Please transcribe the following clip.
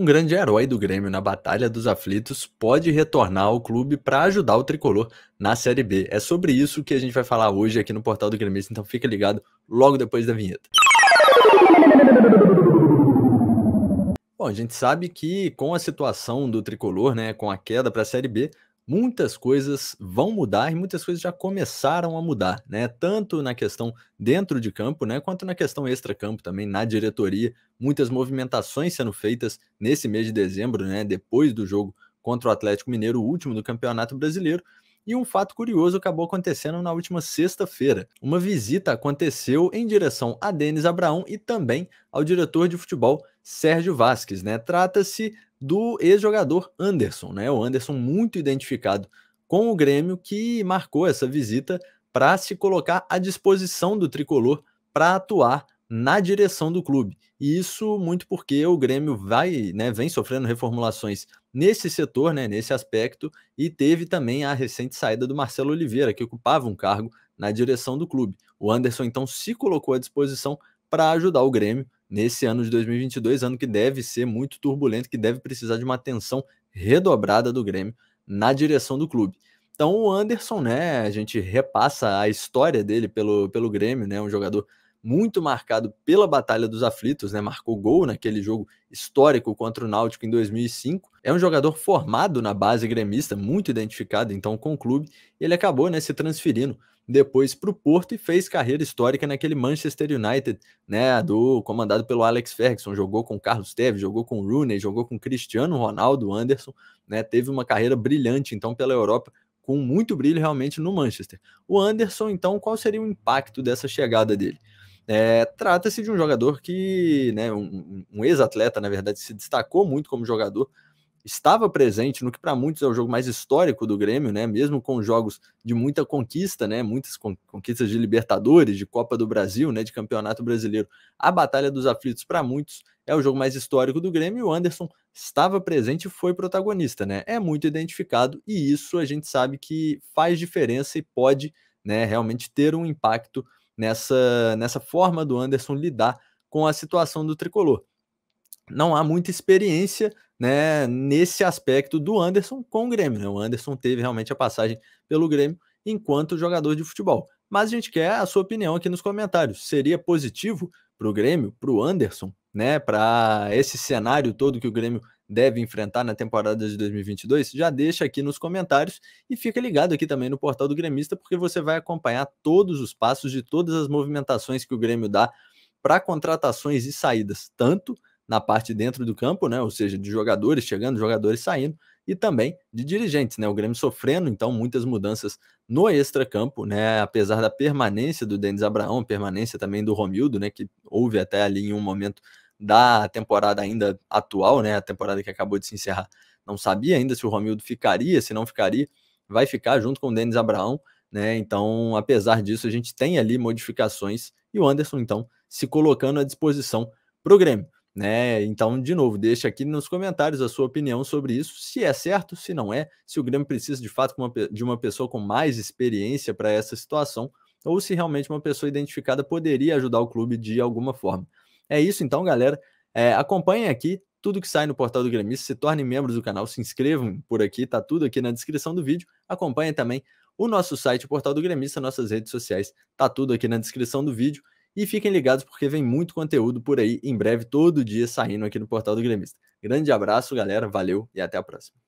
um grande herói do Grêmio na Batalha dos Aflitos pode retornar ao clube para ajudar o tricolor na Série B. É sobre isso que a gente vai falar hoje aqui no Portal do Grêmio. então fica ligado logo depois da vinheta. Bom, a gente sabe que com a situação do tricolor, né, com a queda para a Série B, muitas coisas vão mudar e muitas coisas já começaram a mudar, né? Tanto na questão dentro de campo, né, quanto na questão extra-campo também, na diretoria, muitas movimentações sendo feitas nesse mês de dezembro, né, depois do jogo contra o Atlético Mineiro, o último do Campeonato Brasileiro. E um fato curioso acabou acontecendo na última sexta-feira. Uma visita aconteceu em direção a Denis Abraão e também ao diretor de futebol Sérgio Vasques, né? Trata-se do ex-jogador Anderson, né? O Anderson muito identificado com o Grêmio que marcou essa visita para se colocar à disposição do tricolor para atuar na direção do clube. E isso muito porque o Grêmio vai, né, vem sofrendo reformulações nesse setor, né, nesse aspecto, e teve também a recente saída do Marcelo Oliveira, que ocupava um cargo na direção do clube. O Anderson então se colocou à disposição para ajudar o Grêmio nesse ano de 2022, ano que deve ser muito turbulento, que deve precisar de uma atenção redobrada do Grêmio na direção do clube. Então o Anderson, né, a gente repassa a história dele pelo, pelo Grêmio, né, um jogador muito marcado pela Batalha dos Aflitos, né? Marcou gol naquele jogo histórico contra o Náutico em 2005. É um jogador formado na base gremista, muito identificado então com o clube. Ele acabou, né, se transferindo depois para o Porto e fez carreira histórica naquele Manchester United, né, do comandado pelo Alex Ferguson, jogou com Carlos Tevez, jogou com Rooney, jogou com Cristiano Ronaldo, Anderson, né, teve uma carreira brilhante então pela Europa, com muito brilho realmente no Manchester. O Anderson, então, qual seria o impacto dessa chegada dele? É, Trata-se de um jogador que, né, um, um ex-atleta, na verdade, se destacou muito como jogador, estava presente no que para muitos é o jogo mais histórico do Grêmio, né? Mesmo com jogos de muita conquista, né? Muitas conquistas de Libertadores, de Copa do Brasil, né? De Campeonato Brasileiro. A Batalha dos Aflitos para muitos é o jogo mais histórico do Grêmio. E o Anderson estava presente e foi protagonista, né? É muito identificado e isso a gente sabe que faz diferença e pode, né? Realmente ter um impacto nessa nessa forma do Anderson lidar com a situação do tricolor. Não há muita experiência né, nesse aspecto do Anderson com o Grêmio. Né? O Anderson teve realmente a passagem pelo Grêmio enquanto jogador de futebol. Mas a gente quer a sua opinião aqui nos comentários. Seria positivo para o Grêmio, para o Anderson, né, para esse cenário todo que o Grêmio deve enfrentar na temporada de 2022? Já deixa aqui nos comentários e fica ligado aqui também no portal do Grêmista, porque você vai acompanhar todos os passos de todas as movimentações que o Grêmio dá para contratações e saídas, tanto na parte dentro do campo, né? Ou seja, de jogadores chegando, jogadores saindo e também de dirigentes, né? O Grêmio sofrendo então muitas mudanças no extracampo, né? Apesar da permanência do Denis Abraão, permanência também do Romildo, né, que houve até ali em um momento da temporada ainda atual, né? A temporada que acabou de se encerrar. Não sabia ainda se o Romildo ficaria, se não ficaria, vai ficar junto com o Denis Abraão, né? Então, apesar disso, a gente tem ali modificações e o Anderson então se colocando à disposição para o Grêmio. Né? Então, de novo, deixe aqui nos comentários a sua opinião sobre isso, se é certo, se não é, se o Grêmio precisa de fato de uma pessoa com mais experiência para essa situação, ou se realmente uma pessoa identificada poderia ajudar o clube de alguma forma. É isso então, galera. É, acompanhem aqui tudo que sai no portal do Grêmio, se tornem membros do canal, se inscrevam por aqui, tá tudo aqui na descrição do vídeo. Acompanhem também o nosso site, o Portal do Grêmio, nossas redes sociais, tá tudo aqui na descrição do vídeo. E fiquem ligados porque vem muito conteúdo por aí em breve, todo dia saindo aqui no Portal do Gremista. Grande abraço, galera, valeu e até a próxima.